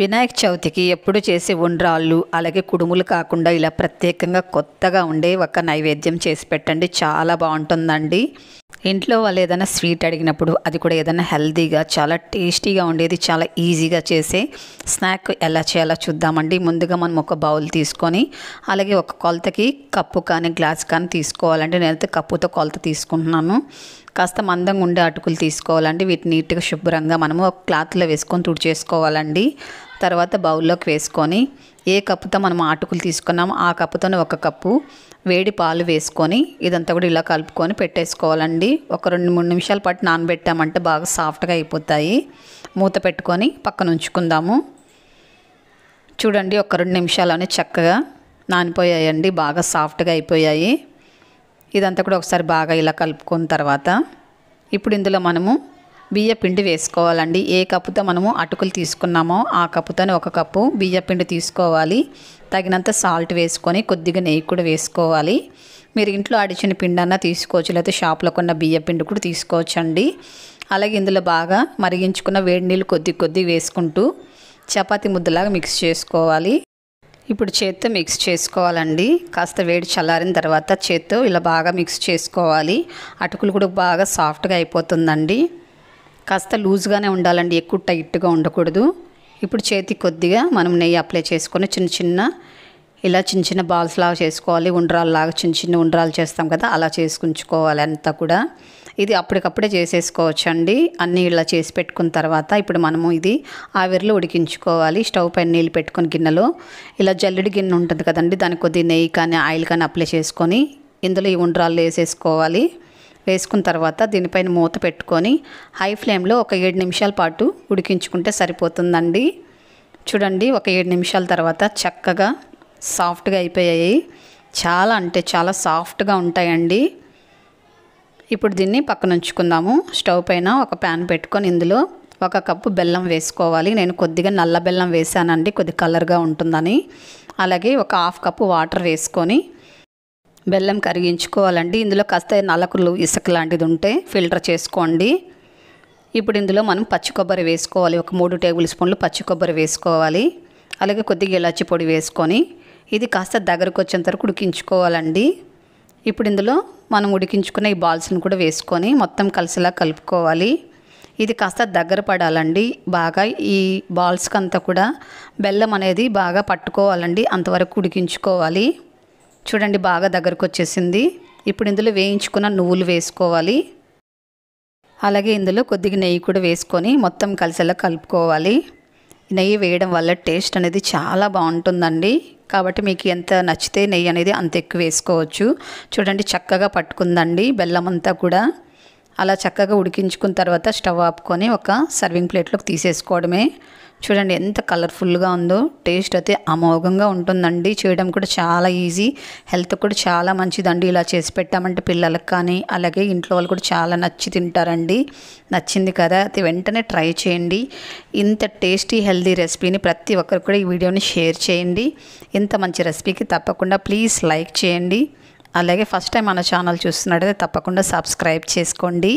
వినాయక చవితికి ఎప్పుడు చేసే ఉండ్రాళ్ళు అలాగే కుడుములు కాకుండా ఇలా ప్రత్యేకంగా కొత్తగా ఉండే ఒక నైవేద్యం చేసి పెట్టండి చాలా బాగుంటుందండి ఇంట్లో వాళ్ళు ఏదైనా స్వీట్ అడిగినప్పుడు అది కూడా ఏదైనా హెల్తీగా చాలా టేస్టీగా ఉండేది చాలా ఈజీగా చేసే స్నాక్ ఎలా చేయాలో చూద్దామండి ముందుగా మనం ఒక బౌల్ తీసుకొని అలాగే ఒక కొలతకి కప్పు కానీ గ్లాస్ కానీ తీసుకోవాలంటే నేనైతే కప్పుతో కొలత తీసుకుంటున్నాను కాస్త మందంగా ఉండే అటుకులు తీసుకోవాలండి వీటిని నీట్గా శుభ్రంగా మనము ఒక క్లాత్లో వేసుకొని తుడిచేసుకోవాలండి తర్వాత బౌల్లోకి వేసుకొని ఏ కప్పుతో మనం ఆటుకులు తీసుకున్నామో ఆ కప్పుతోనే ఒక కప్పు వేడి పాలు వేసుకొని ఇదంతా కూడా ఇలా కలుపుకొని పెట్టేసుకోవాలండి ఒక రెండు మూడు నిమిషాల పాటు నానబెట్టామంటే బాగా సాఫ్ట్గా అయిపోతాయి మూత పెట్టుకొని పక్కన ఉంచుకుందాము చూడండి ఒక రెండు నిమిషాలనే చక్కగా నానిపోయాయండి బాగా సాఫ్ట్గా అయిపోయాయి ఇదంతా కూడా ఒకసారి బాగా ఇలా కలుపుకున్న తర్వాత ఇప్పుడు ఇందులో మనము బియ్య పిండి వేసుకోవాలండి ఏ కప్పుతో మనము అటుకులు తీసుకున్నామో ఆ కప్పుతోనే ఒక కప్పు బియ్య పిండి తీసుకోవాలి తగినంత సాల్ట్ వేసుకొని కొద్దిగా నెయ్యి కూడా వేసుకోవాలి మీరు ఇంట్లో అడిచిన పిండి అన్నా తీసుకోవచ్చు లేకపోతే షాప్లో కొన్న బియ్య పిండి కూడా తీసుకోవచ్చండి అలాగే ఇందులో బాగా మరిగించుకున్న వేడి నీళ్ళు కొద్ది కొద్ది వేసుకుంటూ చపాతి ముద్దలాగా మిక్స్ చేసుకోవాలి ఇప్పుడు చేత్తో మిక్స్ చేసుకోవాలండి కాస్త వేడి చల్లారిన తర్వాత చేత్తో ఇలా బాగా మిక్స్ చేసుకోవాలి అటుకులు కూడా బాగా సాఫ్ట్గా అయిపోతుందండి కాస్త లూజ్గానే ఉండాలండి ఎక్కువ టైట్గా ఉండకూడదు ఇప్పుడు చేతి కొద్దిగా మనం నెయ్యి అప్లై చేసుకొని చిన్న చిన్న ఇలా చిన్న చిన్న బాల్స్ లాగా చేసుకోవాలి ఉండ్రాలు లాగా చిన్న చిన్న ఉండ్రాలు చేస్తాం కదా అలా చేసుకుంచుకోవాలి అంతా కూడా ఇది అప్పటికప్పుడే చేసేసుకోవచ్చు అండి అన్నీ ఇలా చేసి పెట్టుకున్న తర్వాత ఇప్పుడు మనము ఇది ఆవిరిలో ఉడికించుకోవాలి స్టవ్ పైన నీళ్ళు పెట్టుకుని గిన్నెలో ఇలా జల్లెడి గిన్నె ఉంటుంది కదండి దానికి కొద్దిగా నెయ్యి కానీ ఆయిల్ కానీ అప్లై చేసుకొని ఇందులో ఈ ఉండ్రాలు వేసేసుకోవాలి వేసుకున్న తర్వాత దీనిపైన మూత పెట్టుకొని హై ఫ్లేమ్లో ఒక ఏడు నిమిషాల పాటు ఉడికించుకుంటే సరిపోతుందండి చూడండి ఒక ఏడు నిమిషాల తర్వాత చక్కగా సాఫ్ట్గా అయిపోయాయి చాలా అంటే చాలా సాఫ్ట్గా ఉంటాయండి ఇప్పుడు దీన్ని పక్కన ఉంచుకుందాము స్టవ్ పైన ఒక ప్యాన్ పెట్టుకొని ఇందులో ఒక కప్పు బెల్లం వేసుకోవాలి నేను కొద్దిగా నల్ల బెల్లం వేసానండి కొద్ది కలర్గా ఉంటుందని అలాగే ఒక హాఫ్ కప్పు వాటర్ వేసుకొని బెల్లం కరిగించుకోవాలండి ఇందులో కాస్త నలకులు ఇసుక లాంటిది ఉంటే ఫిల్టర్ చేసుకోండి ఇప్పుడు ఇందులో మనం పచ్చి కొబ్బరి వేసుకోవాలి ఒక మూడు టేబుల్ స్పూన్లు పచ్చి కొబ్బరి వేసుకోవాలి అలాగే కొద్దిగా ఇలాచి పొడి వేసుకొని ఇది కాస్త దగ్గరకు వచ్చేంత వరకు ఉడికించుకోవాలండి ఇప్పుడు ఇందులో మనం ఉడికించుకున్న ఈ బాల్స్ని కూడా వేసుకొని మొత్తం కలిసిలా కలుపుకోవాలి ఇది కాస్త దగ్గర పడాలండి బాగా ఈ బాల్స్కి అంతా కూడా బెల్లం అనేది బాగా పట్టుకోవాలండి అంతవరకు ఉడికించుకోవాలి చూడండి బాగా దగ్గరకు వచ్చేసింది ఇప్పుడు ఇందులో వేయించుకున్న నువ్వులు వేసుకోవాలి అలాగే ఇందులో కొద్దిగా నెయ్యి కూడా వేసుకొని మొత్తం కలిసేలా కలుపుకోవాలి నెయ్యి వేయడం వల్ల టేస్ట్ అనేది చాలా బాగుంటుందండి కాబట్టి మీకు ఎంత నచ్చితే నెయ్యి అనేది అంత ఎక్కువ వేసుకోవచ్చు చూడండి చక్కగా పట్టుకుందండి బెల్లం అంతా కూడా అలా చక్కగా ఉడికించుకున్న తర్వాత స్టవ్ ఆపుకొని ఒక సర్వింగ్ ప్లేట్లోకి తీసేసుకోవడమే చూడండి ఎంత కలర్ఫుల్గా ఉందో టేస్ట్ అయితే అమోఘంగా ఉంటుందండి చేయడం కూడా చాలా ఈజీ హెల్త్ కూడా చాలా మంచిదండి ఇలా చేసి పెట్టామంటే పిల్లలకు కానీ అలాగే ఇంట్లో వాళ్ళు కూడా చాలా నచ్చి తింటారండి నచ్చింది కదా అది వెంటనే ట్రై చేయండి ఇంత టేస్టీ హెల్దీ రెసిపీని ప్రతి ఒక్కరు కూడా ఈ వీడియోని షేర్ చేయండి ఇంత మంచి రెసిపీకి తప్పకుండా ప్లీజ్ లైక్ చేయండి అలాగే ఫస్ట్ టైం మన ఛానల్ చూస్తున్నట్టయితే తప్పకుండా సబ్స్క్రైబ్ చేసుకోండి